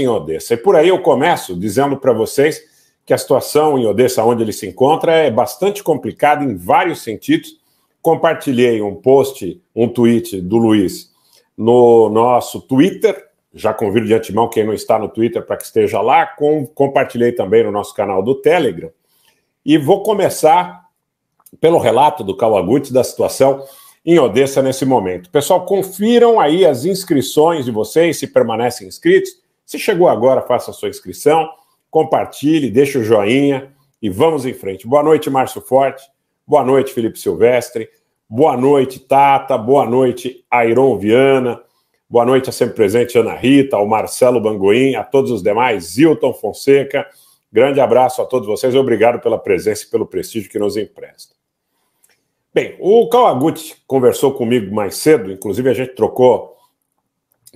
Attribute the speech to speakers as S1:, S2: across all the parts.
S1: em Odessa. E por aí eu começo dizendo para vocês que a situação em Odessa, onde ele se encontra, é bastante complicada em vários sentidos. Compartilhei um post, um tweet do Luiz no nosso Twitter. Já convido de antemão quem não está no Twitter para que esteja lá. Com, compartilhei também no nosso canal do Telegram. E vou começar pelo relato do Kawaguchi da situação em Odessa nesse momento. Pessoal, confiram aí as inscrições de vocês, se permanecem inscritos se chegou agora, faça a sua inscrição, compartilhe, deixe o joinha e vamos em frente. Boa noite, Márcio Forte. Boa noite, Felipe Silvestre. Boa noite, Tata. Boa noite, Airon Viana. Boa noite a sempre presente Ana Rita, ao Marcelo Bangoim, a todos os demais, Zilton Fonseca. Grande abraço a todos vocês. Obrigado pela presença e pelo prestígio que nos empresta. Bem, o Kawaguchi conversou comigo mais cedo, inclusive a gente trocou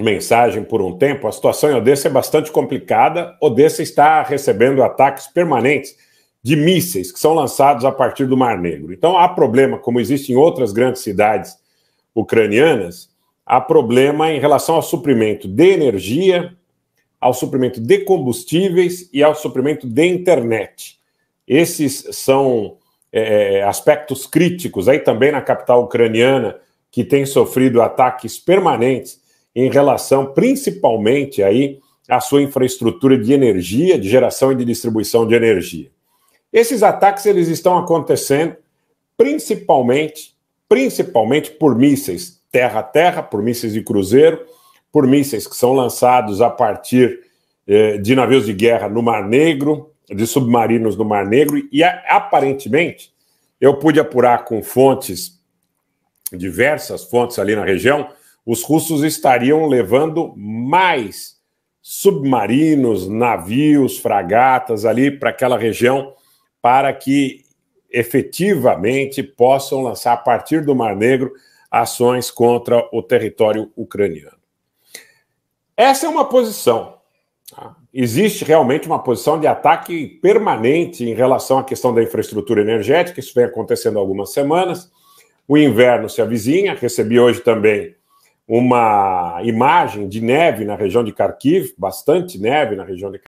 S1: mensagem por um tempo, a situação em Odessa é bastante complicada. Odessa está recebendo ataques permanentes de mísseis que são lançados a partir do Mar Negro. Então há problema, como existe em outras grandes cidades ucranianas, há problema em relação ao suprimento de energia, ao suprimento de combustíveis e ao suprimento de internet. Esses são é, é aspectos críticos aí também na capital ucraniana, que tem sofrido ataques permanentes em relação principalmente aí à sua infraestrutura de energia, de geração e de distribuição de energia. Esses ataques eles estão acontecendo principalmente, principalmente por mísseis terra a terra, por mísseis de cruzeiro, por mísseis que são lançados a partir eh, de navios de guerra no Mar Negro, de submarinos no Mar Negro e aparentemente eu pude apurar com fontes diversas fontes ali na região os russos estariam levando mais submarinos, navios, fragatas ali para aquela região, para que efetivamente possam lançar a partir do Mar Negro ações contra o território ucraniano. Essa é uma posição. Tá? Existe realmente uma posição de ataque permanente em relação à questão da infraestrutura energética, isso vem acontecendo há algumas semanas. O inverno se avizinha, recebi hoje também uma imagem de neve na região de Kharkiv, bastante neve na região de